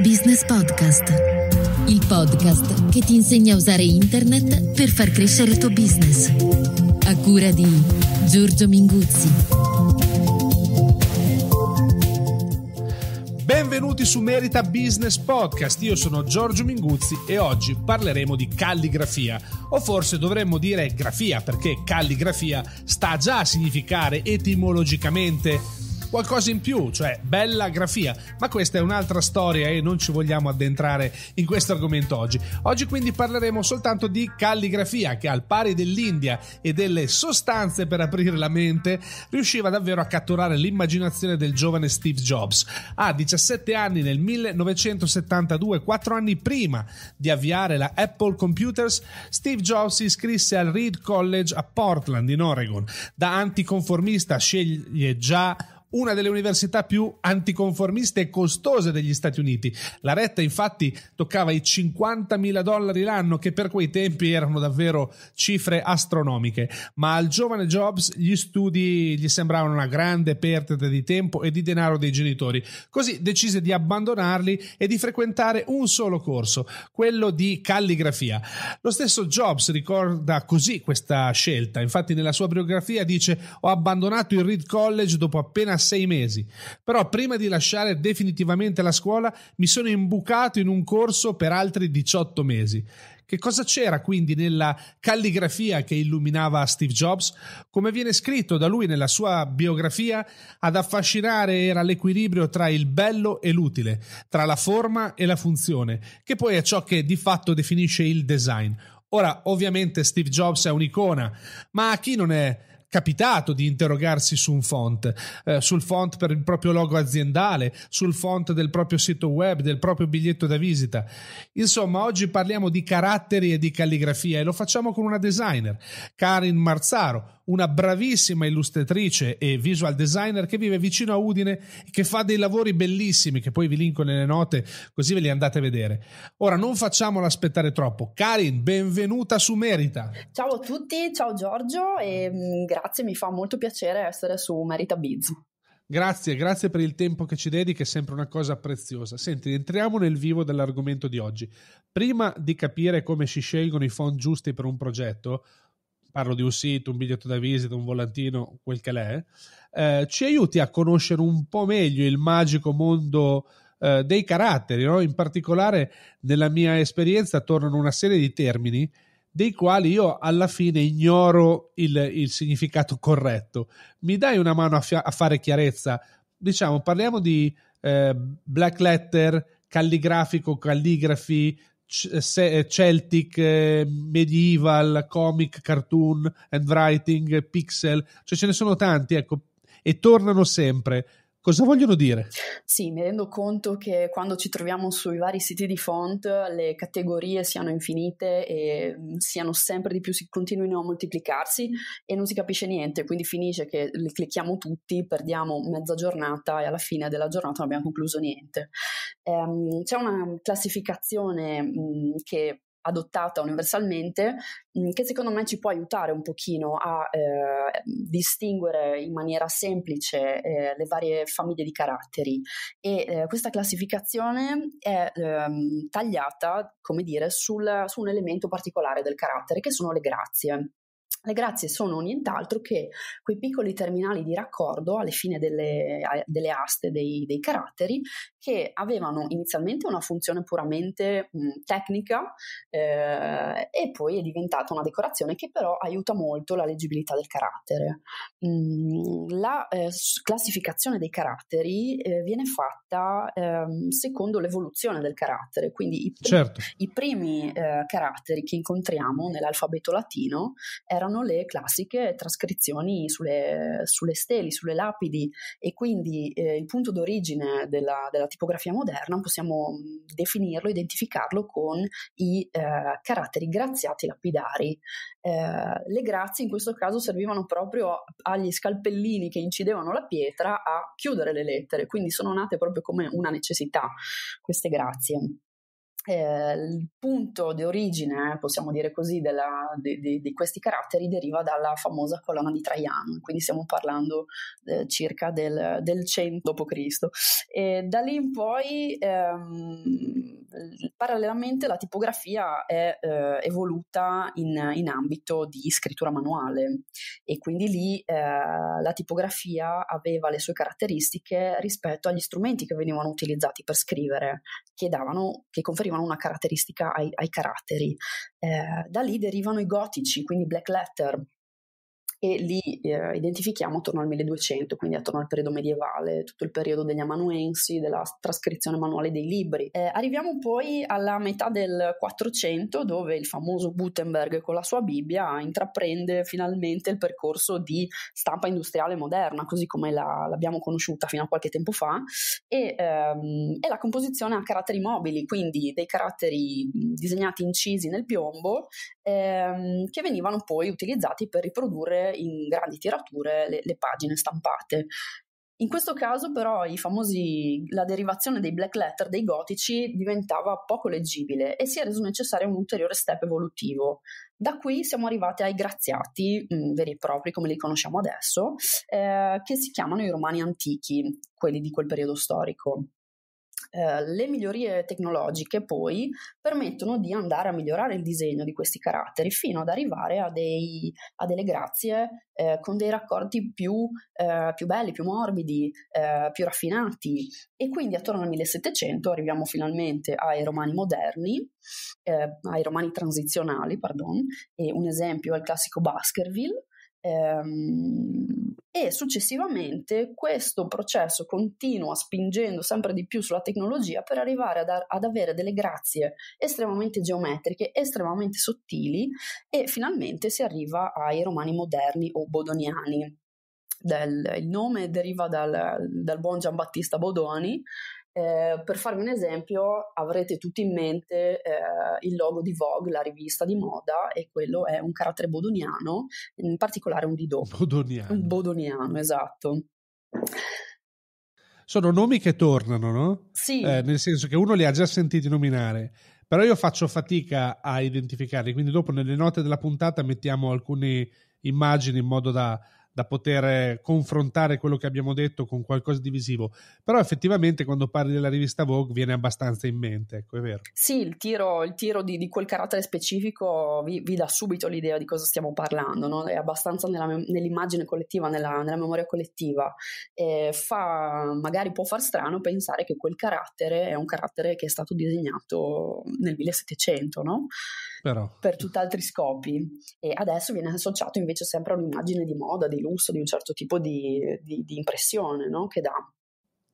Business Podcast, il podcast che ti insegna a usare internet per far crescere il tuo business. A cura di Giorgio Minguzzi. Benvenuti su Merita Business Podcast, io sono Giorgio Minguzzi e oggi parleremo di calligrafia, o forse dovremmo dire grafia perché calligrafia sta già a significare etimologicamente qualcosa in più, cioè bella grafia. Ma questa è un'altra storia e non ci vogliamo addentrare in questo argomento oggi. Oggi quindi parleremo soltanto di calligrafia che al pari dell'India e delle sostanze per aprire la mente riusciva davvero a catturare l'immaginazione del giovane Steve Jobs. A 17 anni nel 1972, 4 anni prima di avviare la Apple Computers, Steve Jobs si iscrisse al Reed College a Portland in Oregon. Da anticonformista sceglie già una delle università più anticonformiste e costose degli Stati Uniti. La retta infatti toccava i 50.000 dollari l'anno che per quei tempi erano davvero cifre astronomiche, ma al giovane Jobs gli studi gli sembravano una grande perdita di tempo e di denaro dei genitori, così decise di abbandonarli e di frequentare un solo corso, quello di calligrafia. Lo stesso Jobs ricorda così questa scelta, infatti nella sua biografia dice ho abbandonato il Reed College dopo appena sei mesi, però prima di lasciare definitivamente la scuola mi sono imbucato in un corso per altri 18 mesi. Che cosa c'era quindi nella calligrafia che illuminava Steve Jobs? Come viene scritto da lui nella sua biografia, ad affascinare era l'equilibrio tra il bello e l'utile, tra la forma e la funzione, che poi è ciò che di fatto definisce il design. Ora, ovviamente Steve Jobs è un'icona, ma a chi non è capitato di interrogarsi su un font, eh, sul font per il proprio logo aziendale, sul font del proprio sito web, del proprio biglietto da visita. Insomma, oggi parliamo di caratteri e di calligrafia e lo facciamo con una designer, Karin Marzaro, una bravissima illustratrice e visual designer che vive vicino a Udine e che fa dei lavori bellissimi che poi vi linko nelle note così ve li andate a vedere. Ora non facciamolo aspettare troppo. Karin, benvenuta su Merita. Ciao a tutti, ciao Giorgio e grazie mm, grazie, mi fa molto piacere essere su Merita Biz. Grazie, grazie per il tempo che ci dedichi, è sempre una cosa preziosa. Senti, entriamo nel vivo dell'argomento di oggi. Prima di capire come si scelgono i font giusti per un progetto, parlo di un sito, un biglietto da visita, un volantino, quel che l'è, eh, ci aiuti a conoscere un po' meglio il magico mondo eh, dei caratteri. No? In particolare, nella mia esperienza, tornano una serie di termini dei quali io alla fine ignoro il, il significato corretto. Mi dai una mano a, fia- a fare chiarezza? Diciamo, parliamo di eh, black letter, calligrafico, calligrafi, c- celtic, eh, medieval, comic, cartoon, handwriting, pixel, cioè ce ne sono tanti, ecco, e tornano sempre Cosa vogliono dire? Sì, mi rendo conto che quando ci troviamo sui vari siti di font le categorie siano infinite e mm, siano sempre di più, si continuino a moltiplicarsi e non si capisce niente, quindi finisce che le clicchiamo tutti, perdiamo mezza giornata e alla fine della giornata non abbiamo concluso niente. Ehm, c'è una classificazione mh, mm, che adottata universalmente mm, che secondo me ci può aiutare un pochino a eh, distinguere in maniera semplice eh, le varie famiglie di caratteri e eh, questa classificazione è ehm, tagliata, come dire, sul, su un elemento particolare del carattere che sono le grazie. Le grazie sono nient'altro che quei piccoli terminali di raccordo alle fine delle, delle aste dei, dei, caratteri che avevano inizialmente una funzione puramente mh, tecnica eh, e poi è diventata una decorazione che però aiuta molto la leggibilità del carattere. Mh, la eh, classificazione dei caratteri eh, viene fatta ehm, secondo l'evoluzione del carattere, quindi i, pr- certo. i primi eh, caratteri che incontriamo nell'alfabeto latino erano le classiche trascrizioni sulle, sulle steli, sulle lapidi e quindi eh, il punto d'origine della, della tipografia moderna possiamo mm, definirlo, identificarlo con i eh, caratteri graziati lapidari. Eh, le grazie in questo caso servivano proprio agli scalpellini che incidevano la pietra a chiudere le lettere, quindi sono nate proprio come una necessità queste grazie eh, il punto di origine, possiamo dire così, della, di, di, di, questi caratteri deriva dalla famosa colonna di Traiano, quindi stiamo parlando eh, circa del, del 100 d.C. E da lì in poi, ehm, parallelamente, la tipografia è eh, evoluta in, in, ambito di scrittura manuale e quindi lì eh, la tipografia aveva le sue caratteristiche rispetto agli strumenti che venivano utilizzati per scrivere, che, davano, che conferivano una caratteristica ai, ai caratteri. Eh, da lì derivano i gotici, quindi black letter, e li eh, identifichiamo attorno al 1200, quindi attorno al periodo medievale, tutto il periodo degli amanuensi, della trascrizione manuale dei libri. Eh, arriviamo poi alla metà del 400 dove il famoso Gutenberg con la sua Bibbia intraprende finalmente il percorso di stampa industriale moderna, così come la, l'abbiamo conosciuta fino a qualche tempo fa, e, ehm, e la composizione a caratteri mobili, quindi dei caratteri disegnati incisi nel piombo ehm, che venivano poi utilizzati per riprodurre in grandi tirature le, le pagine stampate. In questo caso però famosi, la derivazione dei black letter dei gotici diventava poco leggibile e si è reso necessario un ulteriore step evolutivo. Da qui siamo arrivati ai graziati mh, mm, veri e propri come li conosciamo adesso, eh, che si chiamano i romani antichi, quelli di quel periodo storico. Eh, le migliorie tecnologiche poi permettono di andare a migliorare il disegno di questi caratteri fino ad arrivare a, dei, a delle grazie eh, con dei raccordi più, eh, più belli, più morbidi, eh, più raffinati e quindi attorno al 1700 arriviamo finalmente ai romani moderni, eh, ai romani transizionali, pardon, e un esempio è il classico Baskerville Ehm, e successivamente questo processo continua spingendo sempre di più sulla tecnologia per arrivare ad, a- ad, avere delle grazie estremamente geometriche, estremamente sottili e finalmente si arriva ai romani moderni o bodoniani. Del, il nome deriva dal, dal buon Giambattista Bodoni, eh, per farvi un esempio, avrete tutti in mente eh, il logo di Vogue, la rivista di moda, e quello è un carattere bodoniano, in particolare un didò. Bodoniano. Un bodoniano, esatto. Sono nomi che tornano, no? Sì. Eh, nel senso che uno li ha già sentiti nominare, però io faccio fatica a identificarli, quindi dopo nelle note della puntata mettiamo alcune immagini in modo da da poter eh, confrontare quello che abbiamo detto con qualcosa di visivo. Però effettivamente quando parli della rivista Vogue viene abbastanza in mente, ecco, è vero. Sì, il tiro, il tiro di, di, quel carattere specifico vi, vi, dà subito l'idea di cosa stiamo parlando, no? è abbastanza nella, nell'immagine collettiva, nella, nella memoria collettiva. Eh, fa, magari può far strano pensare che quel carattere è un carattere che è stato disegnato nel 1700, no? Però. Per tutt'altri scopi. E adesso viene associato invece sempre a un'immagine di moda, di gusto, di un certo tipo di, di, di impressione no? che dà.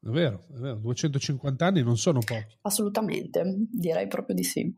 È vero, è vero, 250 anni non sono pochi. Assolutamente, direi proprio di sì.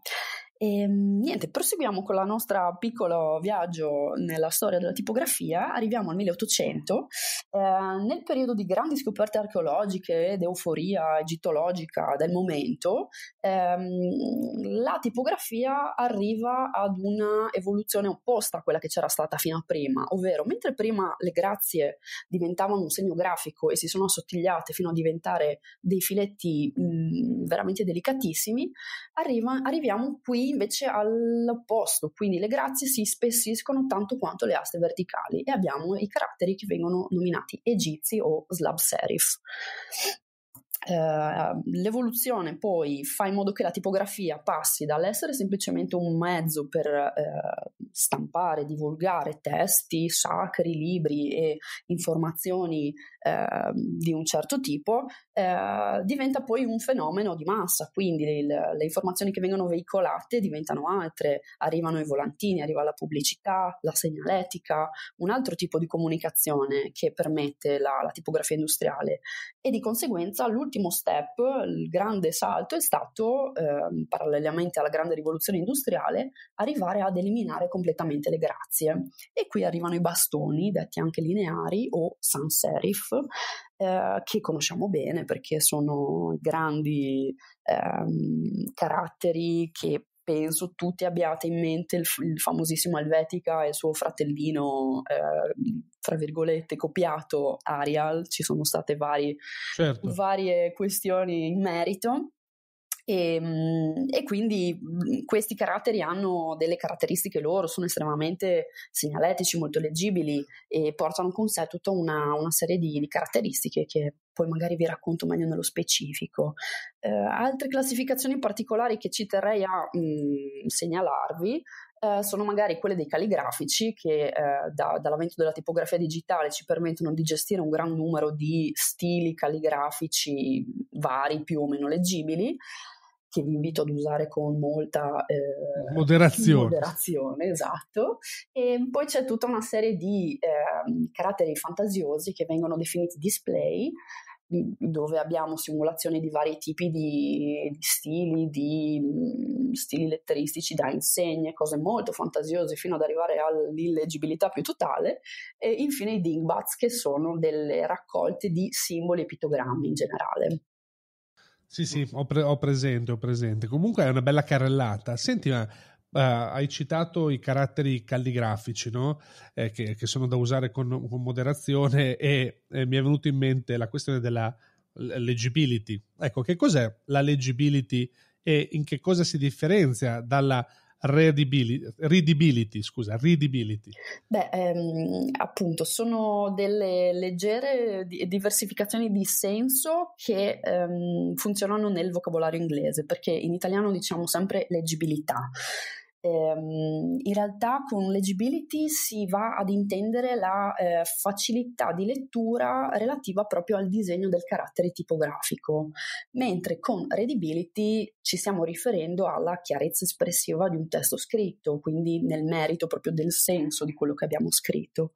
E ehm, niente, proseguiamo con il nostro piccolo viaggio nella storia della tipografia, arriviamo al 1800, eh, nel periodo di grandi scoperte archeologiche ed euforia egittologica del momento, ehm, la tipografia arriva ad una evoluzione opposta a quella che c'era stata fino a prima, ovvero mentre prima le grazie diventavano un segno grafico e si sono assottigliate fino a diventare dei filetti mh, mm, veramente delicatissimi, arriva, arriviamo qui invece all'opposto, quindi le grazie si spessiscono tanto quanto le aste verticali e abbiamo i caratteri che vengono nominati egizi o slab serif. Eh, l'evoluzione poi fa in modo che la tipografia passi dall'essere semplicemente un mezzo per uh, stampare, divulgare testi sacri, libri e informazioni uh, di un certo tipo, eh, diventa poi un fenomeno di massa, quindi le, le, informazioni che vengono veicolate diventano altre, arrivano i volantini, arriva la pubblicità, la segnaletica, un altro tipo di comunicazione che permette la, la tipografia industriale e di conseguenza l'ultimo step, il grande salto è stato, eh, parallelamente alla grande rivoluzione industriale, arrivare ad eliminare completamente le grazie. E qui arrivano i bastoni, detti anche lineari o sans serif, eh, che conosciamo bene perché sono grandi ehm, caratteri che penso tutti abbiate in mente il, il famosissimo Helvetica e il suo fratellino, eh, tra virgolette, copiato Arial. Ci sono state vari, certo. varie questioni in merito. E, ehm, e, quindi questi caratteri hanno delle caratteristiche loro, sono estremamente segnaletici, molto leggibili e portano con sé tutta una, una serie di, di, caratteristiche che poi magari vi racconto meglio nello specifico. Eh, altre classificazioni particolari che ci terrei a mh, mm, segnalarvi eh, sono magari quelle dei calligrafici che eh, da, dall'avvento della tipografia digitale ci permettono di gestire un gran numero di stili calligrafici vari più o meno leggibili che vi invito ad usare con molta eh, moderazione. moderazione. esatto. E poi c'è tutta una serie di eh, caratteri fantasiosi che vengono definiti display, mhmm, dove abbiamo simulazioni di vari tipi di, di stili, di mhmm, stili letteristici da insegne, cose molto fantasiose fino ad arrivare all'illeggibilità più totale e infine i dingbats che sono delle raccolte di simboli e pittogrammi in generale. Sì, sì, ho, pre- ho, presente, ho presente. Comunque è una bella carrellata. Senti, ma Uh, hai citato i caratteri calligrafici, no? eh, che, che, sono da usare con, con moderazione e, e, mi è venuta in mente la questione della legibility. Ecco, che cos'è la legibility e in che cosa si differenzia dalla readability, readability, scusa, readability? Beh, ehm, appunto, sono delle leggere diversificazioni di senso che ehm, funzionano nel vocabolario inglese, perché in italiano diciamo sempre leggibilità. Ehm, in realtà con legibility si va ad intendere la eh, facilità di lettura relativa proprio al disegno del carattere tipografico, mentre con readability ci stiamo riferendo alla chiarezza espressiva di un testo scritto, quindi nel merito proprio del senso di quello che abbiamo scritto.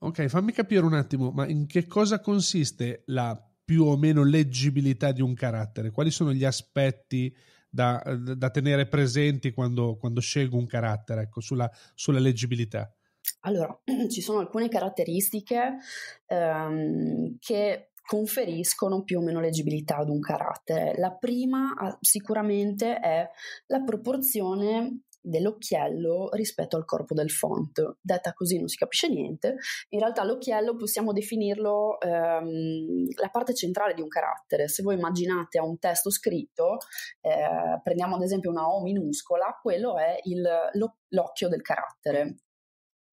Ok, fammi capire un attimo, ma in che cosa consiste la più o meno leggibilità di un carattere? Quali sono gli aspetti? da, da tenere presenti quando, quando, scelgo un carattere, ecco, sulla, sulla leggibilità? Allora, ci sono alcune caratteristiche ehm, che conferiscono più o meno leggibilità ad un carattere. La prima ah, sicuramente è la proporzione dell'occhiello rispetto al corpo del font. Detta così non si capisce niente. In realtà l'occhiello possiamo definirlo ehm, la parte centrale di un carattere. Se voi immaginate a un testo scritto, eh, prendiamo ad esempio una O minuscola, quello è il, lo, l'occhio del carattere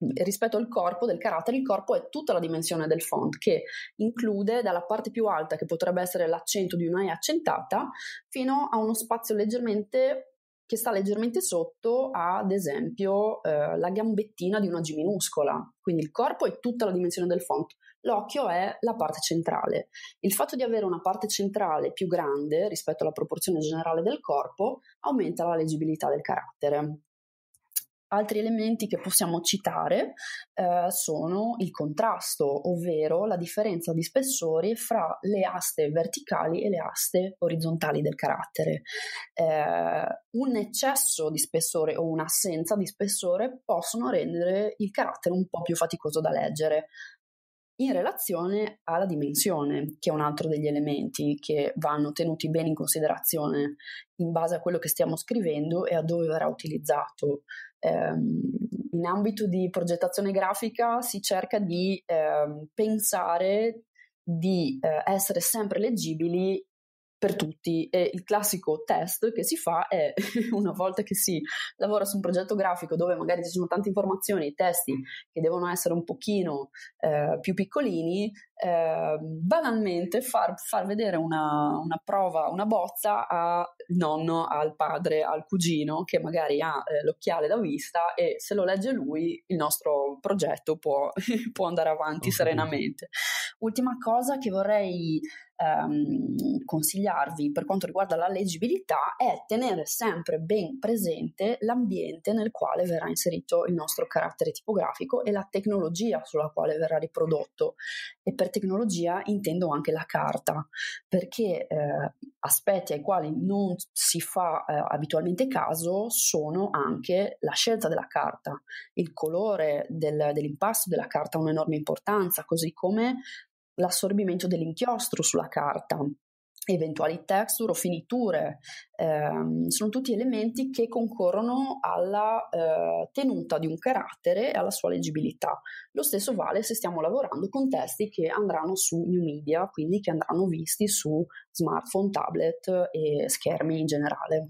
mm. rispetto al corpo del carattere, il corpo è tutta la dimensione del font che include dalla parte più alta che potrebbe essere l'accento di una E accentata fino a uno spazio leggermente che sta leggermente sotto ad esempio eh, la gambettina di una G minuscola, quindi il corpo è tutta la dimensione del font, l'occhio è la parte centrale. Il fatto di avere una parte centrale più grande rispetto alla proporzione generale del corpo aumenta la leggibilità del carattere. Altri elementi che possiamo citare eh, sono il contrasto, ovvero la differenza di spessori fra le aste verticali e le aste orizzontali del carattere. Eh, un eccesso di spessore o un'assenza di spessore possono rendere il carattere un po' più faticoso da leggere in relazione alla dimensione, che è un altro degli elementi che vanno tenuti bene in considerazione in base a quello che stiamo scrivendo e a dove verrà utilizzato. Um, in ambito di progettazione grafica si cerca di um, pensare di uh, essere sempre leggibili per tutti e il classico test che si fa è una volta che si lavora su un progetto grafico dove magari ci sono tante informazioni, testi mm. che devono essere un pochino eh, più piccolini, eh, banalmente far, far vedere una, una, prova, una bozza al nonno, al padre, al cugino che magari ha eh, l'occhiale da vista e se lo legge lui il nostro progetto può, può andare avanti okay. serenamente. Ultima cosa che vorrei ehm, consigliarvi per quanto riguarda la leggibilità è tenere sempre ben presente l'ambiente nel quale verrà inserito il nostro carattere tipografico e la tecnologia sulla quale verrà riprodotto. E per tecnologia intendo anche la carta, perché eh, aspetti ai quali non si fa eh, abitualmente caso sono anche la scelta della carta, il colore del, dell'impasto della carta ha un'enorme importanza, così come l'assorbimento dell'inchiostro sulla carta, eventuali texture o finiture, eh, sono tutti elementi che concorrono alla eh, tenuta di un carattere e alla sua leggibilità. Lo stesso vale se stiamo lavorando con testi che andranno su new media, quindi che andranno visti su smartphone, tablet e schermi in generale.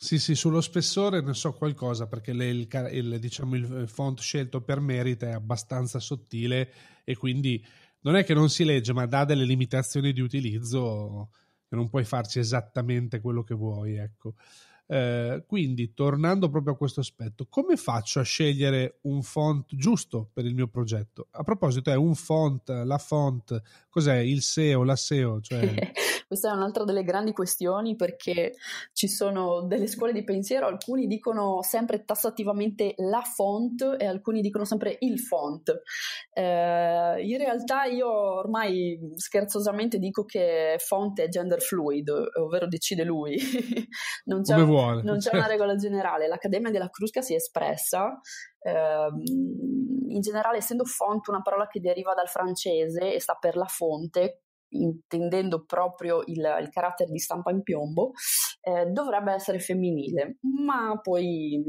Sì, sì, sullo spessore ne so qualcosa perché le, il, il, diciamo, il eh, font scelto per merita è abbastanza sottile e quindi non è che non si legge, ma dà delle limitazioni di utilizzo che non puoi farci esattamente quello che vuoi, ecco. Eh, quindi, tornando proprio a questo aspetto, come faccio a scegliere un font giusto per il mio progetto? A proposito, è un font, la font, cos'è il SEO, la SEO? Cioè... Questa è un'altra delle grandi questioni perché ci sono delle scuole di pensiero, alcuni dicono sempre tassativamente la font e alcuni dicono sempre il font. Eh, in realtà io ormai scherzosamente dico che font è gender fluid, ovvero decide lui. non c'è Come vuoi vuole. Non c'è una certo. regola generale. L'Accademia della Crusca si è espressa. Ehm, in generale, essendo font una parola che deriva dal francese e sta per la fonte, intendendo proprio il, il carattere di stampa in piombo, eh, dovrebbe essere femminile, ma poi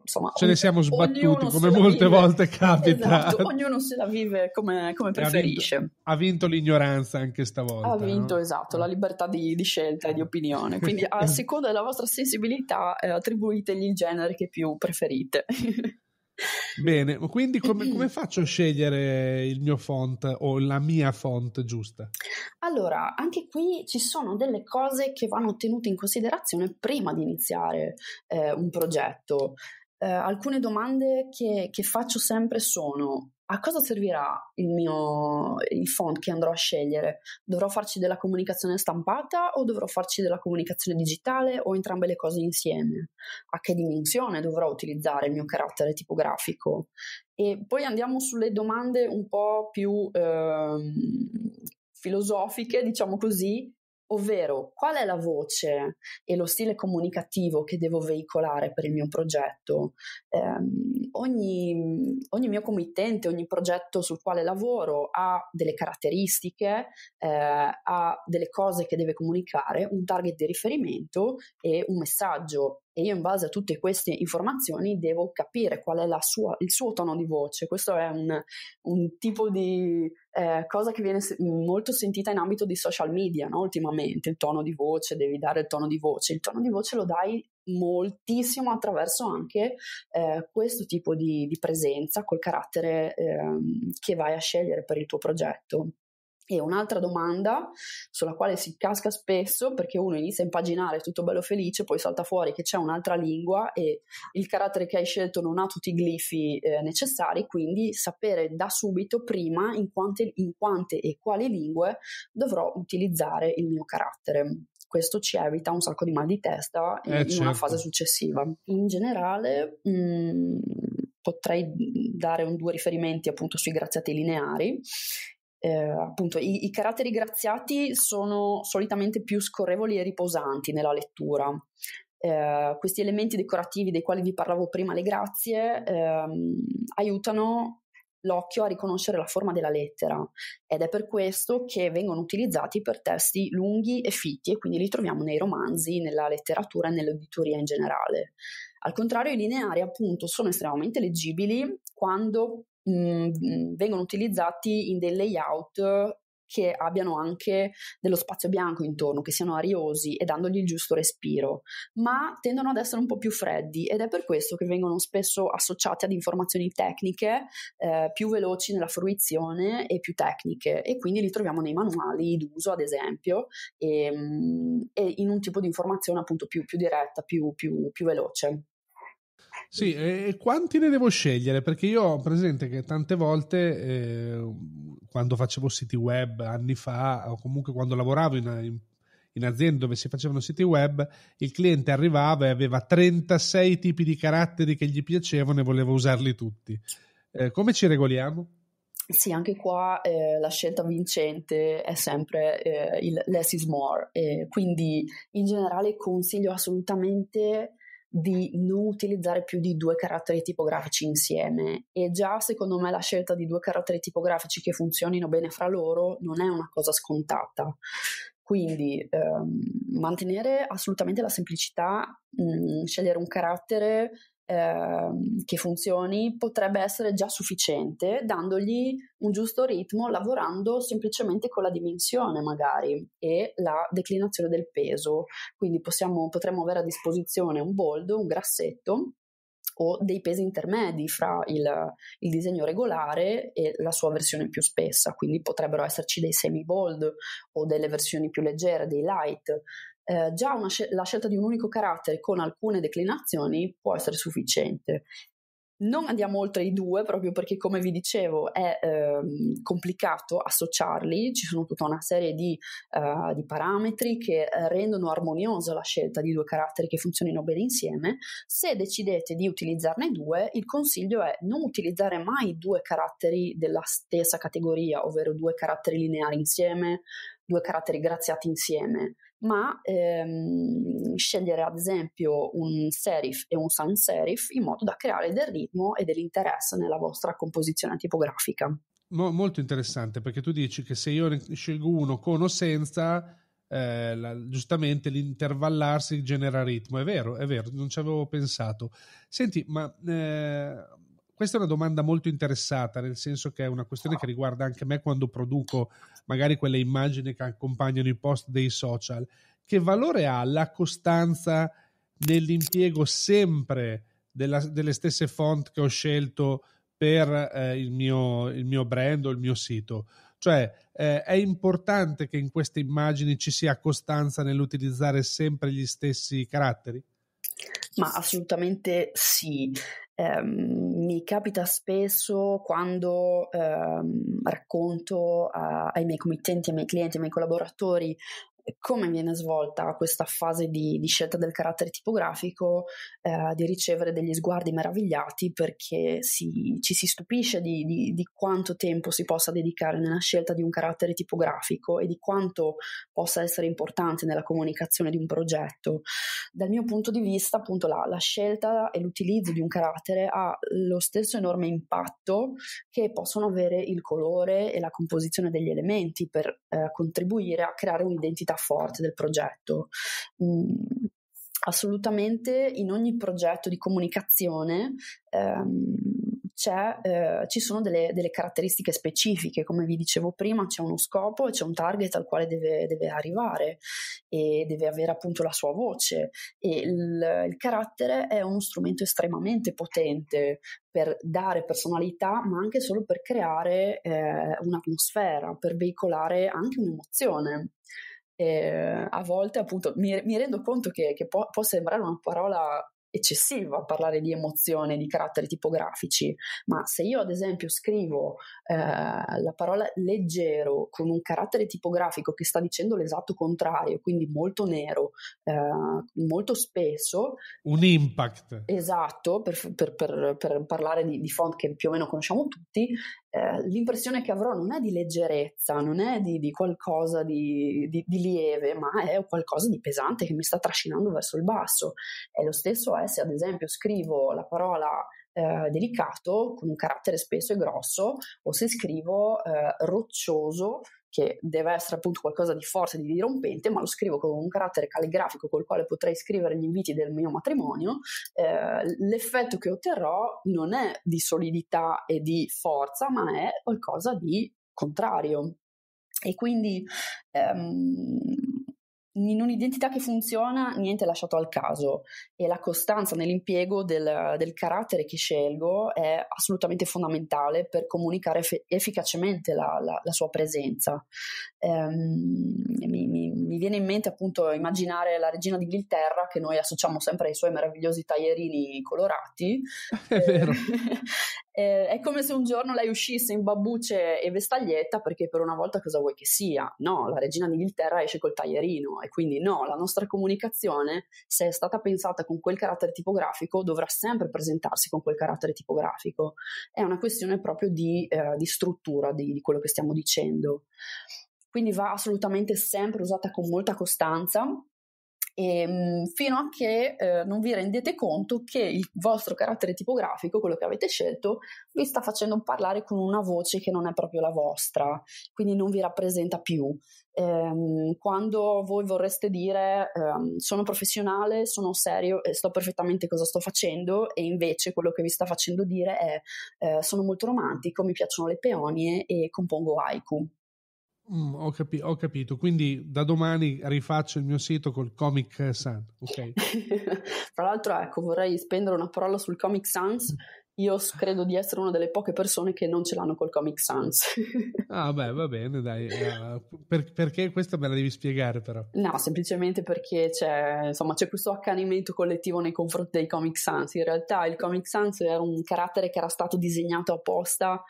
insomma... Ce ne siamo sbattuti come molte volte capita. Esatto, ognuno se la vive come, come preferisce. Ha vinto, ha vinto, l'ignoranza anche stavolta. Ha vinto, no? esatto, la libertà di, di, scelta e di opinione. Quindi a seconda della vostra sensibilità eh, attribuitegli il genere che più preferite. Bene, quindi come, come, faccio a scegliere il mio font o la mia font giusta? Allora, anche qui ci sono delle cose che vanno tenute in considerazione prima di iniziare eh, un progetto. Eh, alcune domande che, che faccio sempre sono a cosa servirà il mio il font che andrò a scegliere? Dovrò farci della comunicazione stampata o dovrò farci della comunicazione digitale o entrambe le cose insieme? A che dimensione dovrò utilizzare il mio carattere tipografico? E poi andiamo sulle domande un po' più eh, filosofiche, diciamo così, ovvero qual è la voce e lo stile comunicativo che devo veicolare per il mio progetto. Eh, ogni, ogni, mio committente, ogni progetto sul quale lavoro ha delle caratteristiche, eh, ha delle cose che deve comunicare, un target di riferimento e un messaggio e io in base a tutte queste informazioni devo capire qual è sua, il suo tono di voce. Questo è un, un tipo di eh, cosa che viene molto sentita in ambito di social media no? ultimamente, il tono di voce, devi dare il tono di voce. Il tono di voce lo dai moltissimo attraverso anche eh, questo tipo di, di, presenza col carattere eh, che vai a scegliere per il tuo progetto. E un'altra domanda sulla quale si casca spesso perché uno inizia a impaginare tutto bello felice, poi salta fuori che c'è un'altra lingua e il carattere che hai scelto non ha tutti i glifi eh, necessari, quindi sapere da subito prima in quante, in quante e quali lingue dovrò utilizzare il mio carattere questo ci evita un sacco di mal di testa eh, in certo. una fase certo. successiva. In generale, mh, mm, potrei dare un, due riferimenti appunto sui graziati lineari eh, appunto i, i, caratteri graziati sono solitamente più scorrevoli e riposanti nella lettura. Eh, questi elementi decorativi dei quali vi parlavo prima, le grazie, ehm, aiutano l'occhio a riconoscere la forma della lettera ed è per questo che vengono utilizzati per testi lunghi e fitti e quindi li troviamo nei romanzi, nella letteratura e nell'auditoria in generale. Al contrario, i lineari appunto sono estremamente leggibili quando mh, mm, mm, vengono utilizzati in dei layout che abbiano anche dello spazio bianco intorno, che siano ariosi e dandogli il giusto respiro, ma tendono ad essere un po' più freddi ed è per questo che vengono spesso associati ad informazioni tecniche eh, più veloci nella fruizione e più tecniche e quindi li troviamo nei manuali d'uso ad esempio e, ehm, e in un tipo di informazione appunto più, più diretta, più, più, più veloce. Sì, e quanti ne devo scegliere? Perché io ho presente che tante volte, eh, quando facevo siti web anni fa, o comunque quando lavoravo in, in, in aziende dove si facevano siti web, il cliente arrivava e aveva 36 tipi di caratteri che gli piacevano e voleva usarli tutti. Eh, come ci regoliamo? Sì, anche qua eh, la scelta vincente è sempre eh, il less is more, eh, quindi in generale consiglio assolutamente di non utilizzare più di due caratteri tipografici insieme e già secondo me la scelta di due caratteri tipografici che funzionino bene fra loro non è una cosa scontata. Quindi ehm, mantenere assolutamente la semplicità, mh, mm, scegliere un carattere Ehm, che funzioni potrebbe essere già sufficiente dandogli un giusto ritmo lavorando semplicemente con la dimensione magari e la declinazione del peso quindi possiamo, potremmo avere a disposizione un boldo, un grassetto o dei pesi intermedi fra il, il, disegno regolare e la sua versione più spessa, quindi potrebbero esserci dei semi bold o delle versioni più leggere, dei light, eh, già scel- la scelta di un unico carattere con alcune declinazioni può essere sufficiente. Non andiamo oltre i due proprio perché, come vi dicevo, è ehm, complicato associarli, ci sono tutta una serie di, uh, di parametri che eh, rendono armoniosa la scelta di due caratteri che funzionino bene insieme. Se decidete di utilizzarne due, il consiglio è non utilizzare mai due caratteri della stessa categoria, ovvero due caratteri lineari insieme, due caratteri graziati insieme ma ehm, scegliere ad esempio un serif e un sans serif in modo da creare del ritmo e dell'interesse nella vostra composizione tipografica. Mo- molto interessante perché tu dici che se io scelgo uno con o senza, eh, la, giustamente l'intervallarsi genera ritmo. È vero, è vero, non ci avevo pensato. Senti, ma eh, questa è una domanda molto interessata, nel senso che è una questione che riguarda anche me quando produco magari quelle immagini che accompagnano i post dei social. Che valore ha la costanza nell'impiego sempre della, delle stesse font che ho scelto per eh, il, mio, il, mio, brand o il mio sito? Cioè, eh, è importante che in queste immagini ci sia costanza nell'utilizzare sempre gli stessi caratteri? Ma assolutamente sì. Um, mi capita spesso quando um, racconto a, ai miei committenti, ai miei clienti, ai miei collaboratori come viene svolta questa fase di, di scelta del carattere tipografico, eh, di ricevere degli sguardi meravigliati perché si, ci si stupisce di, di, di, quanto tempo si possa dedicare nella scelta di un carattere tipografico e di quanto possa essere importante nella comunicazione di un progetto. Dal mio punto di vista, appunto, la, la scelta e l'utilizzo di un carattere ha lo stesso enorme impatto che possono avere il colore e la composizione degli elementi per eh, contribuire a creare un'identità identità forte del progetto. Mm, assolutamente in ogni progetto di comunicazione ehm, eh, ci sono delle, delle, caratteristiche specifiche, come vi dicevo prima, c'è uno scopo e c'è un target al quale deve, deve arrivare e deve avere appunto la sua voce e il, il carattere è uno strumento estremamente potente per dare personalità, ma anche solo per creare eh, un'atmosfera, per veicolare anche un'emozione eh, a volte appunto mi, mi rendo conto che, che può, può sembrare una parola eccessiva parlare di emozione, di caratteri tipografici, ma se io ad esempio scrivo eh, la parola leggero con un carattere tipografico che sta dicendo l'esatto contrario, quindi molto nero, eh, molto spesso... Un impact. Esatto, per, per, per, per parlare di, di, font che più o meno conosciamo tutti, eh, l'impressione che avrò non è di leggerezza, non è di, di qualcosa di, di, di, lieve, ma è qualcosa di pesante che mi sta trascinando verso il basso. E lo stesso è se ad esempio scrivo la parola eh, delicato con un carattere spesso e grosso o se scrivo eh, roccioso che deve essere appunto qualcosa di forte, di dirompente, ma lo scrivo con un carattere calligrafico col quale potrei scrivere gli inviti del mio matrimonio, eh, l'effetto che otterrò non è di solidità e di forza, ma è qualcosa di contrario. E quindi... Ehm, in un'identità che funziona niente è lasciato al caso e la costanza nell'impiego del, del carattere che scelgo è assolutamente fondamentale per comunicare fe- efficacemente la, la, la, sua presenza ehm, mi, mi, mi, viene in mente appunto immaginare la regina d'Inghilterra che noi associamo sempre ai suoi meravigliosi taglierini colorati. È vero. Eh, eh, è come se un giorno lei uscisse in babbuce e vestaglietta perché per una volta cosa vuoi che sia? No, la regina d'Inghilterra esce col taglierino e quindi no, la nostra comunicazione, se è stata pensata con quel carattere tipografico, dovrà sempre presentarsi con quel carattere tipografico. È una questione proprio di, eh, di struttura di, di quello che stiamo dicendo quindi va assolutamente sempre usata con molta costanza e, ehm, fino a che eh, non vi rendete conto che il vostro carattere tipografico, quello che avete scelto, vi sta facendo parlare con una voce che non è proprio la vostra, quindi non vi rappresenta più. Ehm, quando voi vorreste dire ehm, sono professionale, sono serio e so perfettamente cosa sto facendo, e invece quello che vi sta facendo dire è eh, sono molto romantico, mi piacciono le peonie e compongo haiku. Mm, ho, capi- ho, capito, quindi da domani rifaccio il mio sito col Comic Sans. Okay. Tra l'altro, ecco, vorrei spendere una parola sul Comic Sans. Io credo di essere una delle poche persone che non ce l'hanno col Comic Sans. ah, beh, va bene, dai. Uh, per- perché questa me la devi spiegare, però? No, semplicemente perché c'è, insomma, c'è questo accanimento collettivo nei confronti dei Comic Sans. In realtà, il Comic Sans era un carattere che era stato disegnato apposta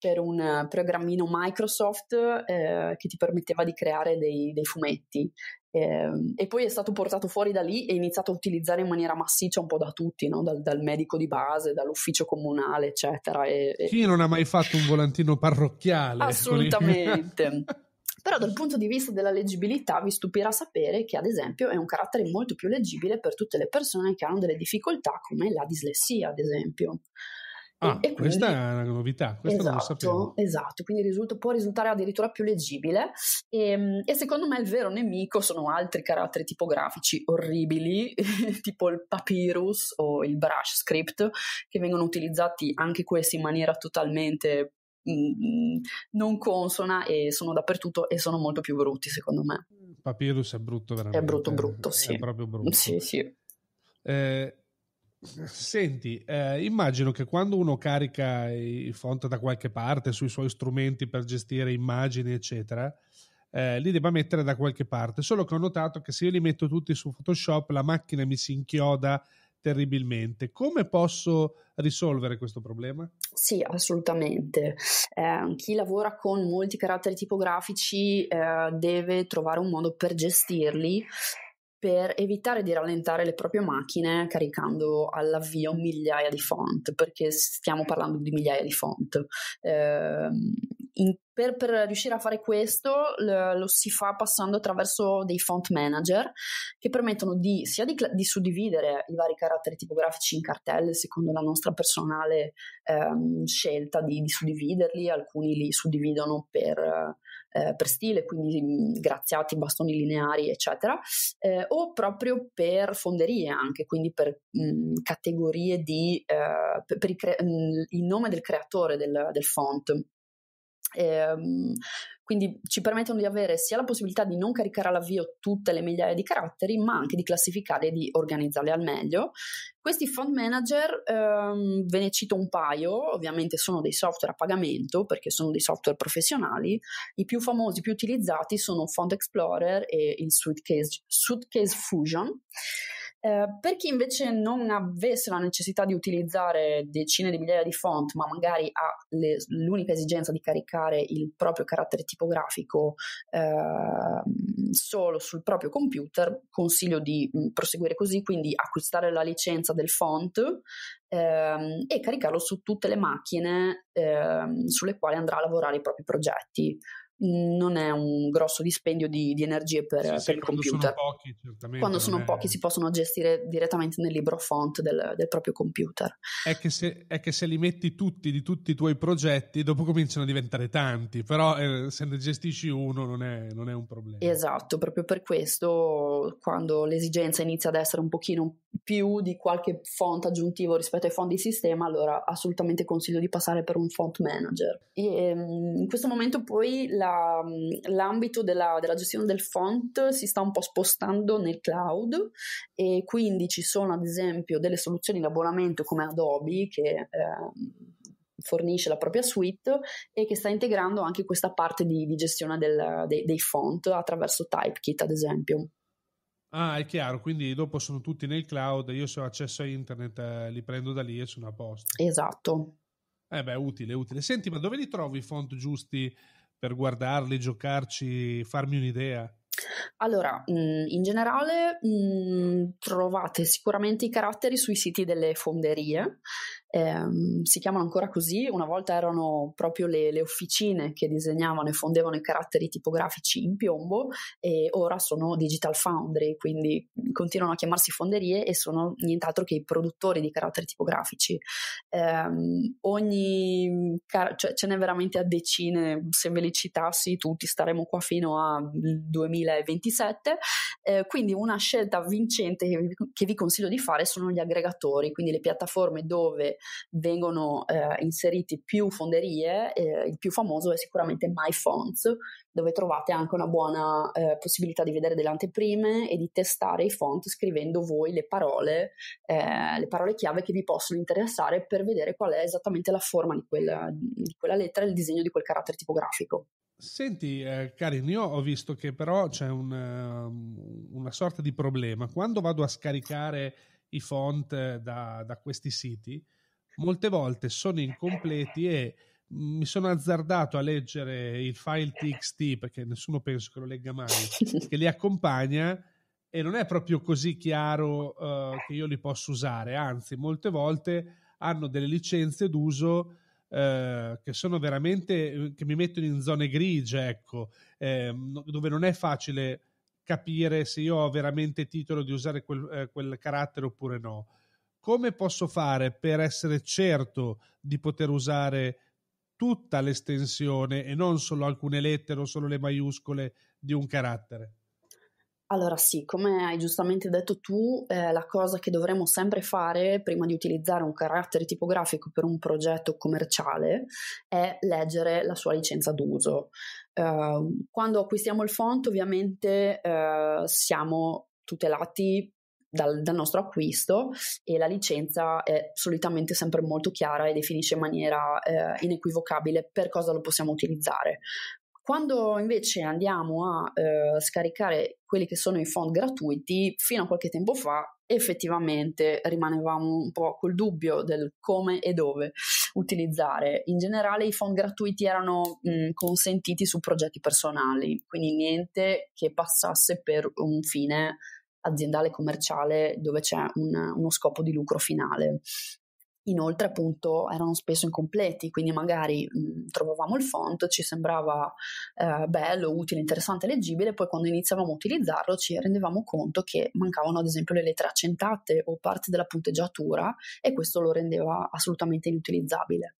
per un programmino Microsoft eh, che ti permetteva di creare dei, dei fumetti. Eh, e poi è stato portato fuori da lì e iniziato a utilizzare in maniera massiccia un po' da tutti, no? dal, dal, medico di base, dall'ufficio comunale, eccetera. E, e... Chi non ha mai fatto un volantino parrocchiale? Assolutamente. Però dal punto di vista della leggibilità vi stupirà sapere che ad esempio è un carattere molto più leggibile per tutte le persone che hanno delle difficoltà come la dislessia, ad esempio. Ah, e, e quindi, questa è una novità, questa esatto, non lo esatto, sapevo. Esatto, quindi risulta, può risultare addirittura più leggibile e, ehm, e, secondo me il vero nemico sono altri caratteri tipografici orribili, tipo il papyrus o il brush script, che vengono utilizzati anche questi in maniera totalmente mm, mm, non consona e sono dappertutto e sono molto più brutti secondo me. Papyrus è brutto veramente. È brutto eh. brutto, sì. È proprio brutto. Sì, sì. Eh, Senti, eh, immagino che quando uno carica i font da qualche parte sui suoi strumenti per gestire immagini, eccetera, eh, li debba mettere da qualche parte. Solo che ho notato che se io li metto tutti su Photoshop, la macchina mi si inchioda terribilmente. Come posso risolvere questo problema? Sì, assolutamente. Eh, chi lavora con molti caratteri tipografici eh, deve trovare un modo per gestirli per evitare di rallentare le proprie macchine caricando all'avvio migliaia di font, perché stiamo parlando di migliaia di font. Eh, in, per, per, riuscire a fare questo lo, lo, si fa passando attraverso dei font manager che permettono di, sia di, di suddividere i vari caratteri tipografici in cartelle secondo la nostra personale ehm, scelta di, di, suddividerli, alcuni li suddividono per eh, per stile, quindi mm, graziati, bastoni lineari, eccetera, eh, o proprio per fonderie anche, quindi per mh, mm, categorie di, eh, per, il, cre- mh, mm, il, nome del creatore del, del font. Eh, quindi ci permettono di avere sia la possibilità di non caricare all'avvio tutte le migliaia di caratteri, ma anche di classificarle e di organizzarle al meglio. Questi font manager, ehm, ve ne cito un paio, ovviamente sono dei software a pagamento perché sono dei software professionali, i più famosi, più utilizzati sono Font Explorer e il Suitcase, Suitcase Fusion. Eh, per chi invece non avesse la necessità di utilizzare decine di migliaia di font, ma magari ha le, l'unica esigenza di caricare il proprio carattere tipografico eh, solo sul proprio computer, consiglio di mm, proseguire così, quindi acquistare la licenza del font ehm, e caricarlo su tutte le macchine ehm, sulle quali andrà a lavorare i propri progetti non è un grosso dispendio di, di energie per, sì, per sì, il quando computer. Sono pochi, quando sono è... pochi si possono gestire direttamente nel libro font del, del proprio computer. È che, se, è che, se, li metti tutti di tutti i tuoi progetti, dopo cominciano a diventare tanti, però eh, se ne gestisci uno non è, non è, un problema. Esatto, proprio per questo quando l'esigenza inizia ad essere un pochino più di qualche font aggiuntivo rispetto ai font di sistema, allora assolutamente consiglio di passare per un font manager. E, mm, in questo momento poi la la, mm, l'ambito della, della, gestione del font si sta un po' spostando nel cloud e quindi ci sono ad esempio delle soluzioni in abbonamento come Adobe che... Eh, fornisce la propria suite e che sta integrando anche questa parte di, di gestione del, dei, dei, font attraverso Typekit, ad esempio. Ah, è chiaro, quindi dopo sono tutti nel cloud, io se ho accesso a internet eh, li prendo da lì e sono a posto. Esatto. Eh beh, utile, utile. Senti, ma dove li trovi i font giusti per guardarli, giocarci, farmi un'idea? Allora, mm, in generale mm, trovate sicuramente i caratteri sui siti delle fonderie ehm, si chiamano ancora così, una volta erano proprio le, le, officine che disegnavano e fondevano i caratteri tipografici in piombo e ora sono digital foundry, quindi continuano a chiamarsi fonderie e sono nient'altro che i produttori di caratteri tipografici. Ehm, ogni car- cioè, ce n'è veramente a decine, se ve li citassi tutti staremo qua fino al 2027 eh, quindi una scelta vincente che vi, che vi, consiglio di fare sono gli aggregatori, quindi le piattaforme dove vengono eh, inseriti più fonderie, eh, il più famoso è sicuramente MyFonts, dove trovate anche una buona eh, possibilità di vedere delle anteprime e di testare i font scrivendo voi le parole, eh, le parole chiave che vi possono interessare per vedere qual è esattamente la forma di quella, di quella lettera e il disegno di quel carattere tipografico. Senti, eh, Karin, io ho visto che però c'è un, ehm, una sorta di problema. Quando vado a scaricare i font eh, da, da questi siti, molte volte sono incompleti e mi sono azzardato a leggere il file txt perché nessuno penso che lo legga mai, che li accompagna e non è proprio così chiaro uh, che io li posso usare, anzi molte volte hanno delle licenze d'uso eh, che sono veramente eh, che mi mettono in zone grigie, ecco, eh, dove non è facile capire se io ho veramente titolo di usare quel, eh, quel carattere oppure no. Come posso fare per essere certo di poter usare tutta l'estensione e non solo alcune lettere o solo le maiuscole di un carattere? Allora sì, come hai giustamente detto tu, eh, la cosa che dovremmo sempre fare prima di utilizzare un carattere tipografico per un progetto commerciale è leggere la sua licenza d'uso. Eh, quando acquistiamo il font ovviamente eh, siamo tutelati dal, dal, nostro acquisto e la licenza è solitamente sempre molto chiara e definisce in maniera eh, inequivocabile per cosa lo possiamo utilizzare. Quando invece andiamo a eh, scaricare quelli che sono i font gratuiti, fino a qualche tempo fa effettivamente rimanevamo un po' col dubbio del come e dove utilizzare. In generale i font gratuiti erano mh, mm, consentiti su progetti personali, quindi niente che passasse per un fine aziendale commerciale dove c'è un, uno scopo di lucro finale. Inoltre, appunto, erano spesso incompleti, quindi magari mh, mhmm, trovavamo il font, ci sembrava eh, bello, utile, interessante, leggibile, poi quando iniziavamo a utilizzarlo ci rendevamo conto che mancavano ad esempio le lettere accentate o parte della punteggiatura e questo lo rendeva assolutamente inutilizzabile.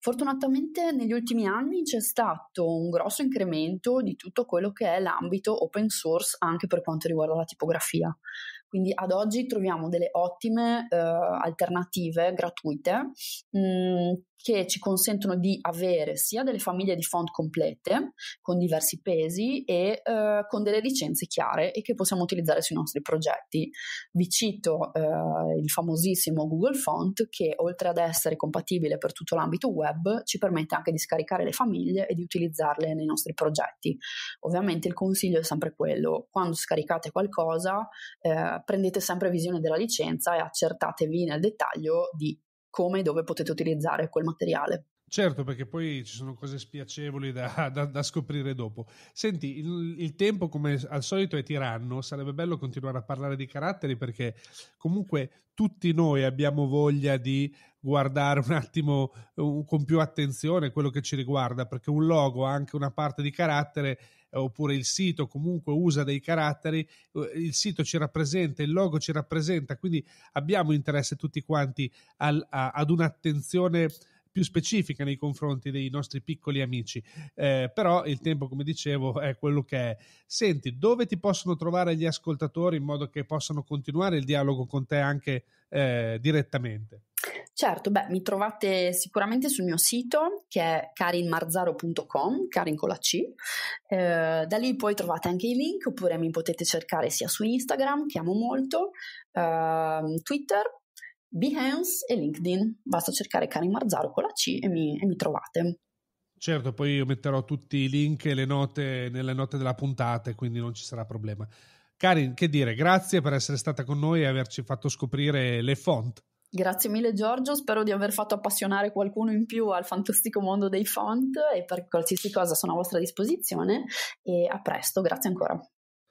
Fortunatamente negli ultimi anni c'è stato un grosso incremento di tutto quello che è l'ambito open source anche per quanto riguarda la tipografia. Quindi ad oggi troviamo delle ottime eh, alternative gratuite mh, mm, che ci consentono di avere sia delle famiglie di font complete con diversi pesi e eh, con delle licenze chiare e che possiamo utilizzare sui nostri progetti. Vi cito eh, il famosissimo Google Font che oltre ad essere compatibile per tutto l'ambito web ci permette anche di scaricare le famiglie e di utilizzarle nei nostri progetti. Ovviamente il consiglio è sempre quello, quando scaricate qualcosa eh, prendete sempre visione della licenza e accertatevi nel dettaglio di come e dove potete utilizzare quel materiale. Certo, perché poi ci sono cose spiacevoli da, da, da scoprire dopo. Senti, il, il, tempo come al solito è tiranno, sarebbe bello continuare a parlare di caratteri perché comunque tutti noi abbiamo voglia di guardare un attimo eh, un, con più attenzione quello che ci riguarda, perché un logo ha anche una parte di carattere eh, oppure il sito comunque usa dei caratteri, eh, il sito ci rappresenta, il logo ci rappresenta, quindi abbiamo interesse tutti quanti al, a, ad un'attenzione più specifica nei confronti dei nostri piccoli amici. Eh, però il tempo, come dicevo, è quello che è. Senti, dove ti possono trovare gli ascoltatori in modo che possano continuare il dialogo con te anche eh, direttamente? Certo, beh, mi trovate sicuramente sul mio sito che è karinmarzaro.com, Karin con la C. Eh, da lì poi trovate anche i link oppure mi potete cercare sia su Instagram, che amo molto, eh, Twitter, Behance e LinkedIn. Basta cercare Karin Marzaro con la C e mi, e mi trovate. Certo, poi io metterò tutti i link e le note nelle note della puntata, quindi non ci sarà problema. Karin, che dire, grazie per essere stata con noi e averci fatto scoprire le font. Grazie mille Giorgio, spero di aver fatto appassionare qualcuno in più al fantastico mondo dei font e per qualsiasi cosa sono a vostra disposizione e a presto, grazie ancora.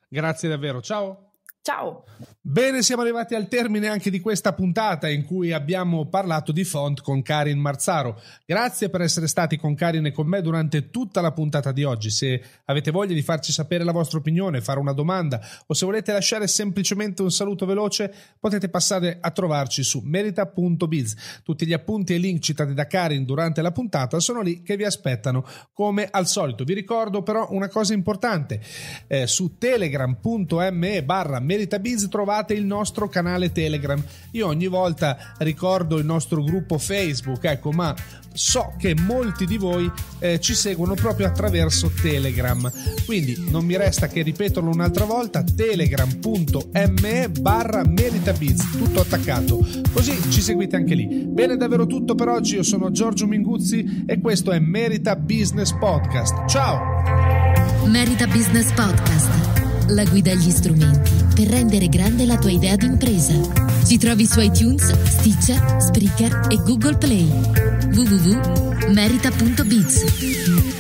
Grazie davvero, ciao! Ciao! Bene, siamo arrivati al termine anche di questa puntata in cui abbiamo parlato di font con Karin Marzaro. Grazie per essere stati con Karin e con me durante tutta la puntata di oggi. Se avete voglia di farci sapere la vostra opinione, fare una domanda o se volete lasciare semplicemente un saluto veloce, potete passare a trovarci su merita.biz. Tutti gli appunti e link citati da Karin durante la puntata sono lì che vi aspettano come al solito. Vi ricordo però una cosa importante. Eh, su telegram.me barra merita.biz Merita Biz trovate il nostro canale Telegram. Io ogni volta ricordo il nostro gruppo Facebook, ecco, ma so che molti di voi eh, ci seguono proprio attraverso Telegram. Quindi non mi resta che ripeterlo un'altra volta: telegram.me barra meritabiz, tutto attaccato. Così ci seguite anche lì. Bene, davvero tutto per oggi. Io sono Giorgio Minguzzi e questo è Merita Business Podcast. Ciao! Merita Business Podcast la guida agli strumenti per rendere grande la tua idea d'impresa. Ci trovi su iTunes, Stitcher, Spreaker e Google Play. www.merita.biz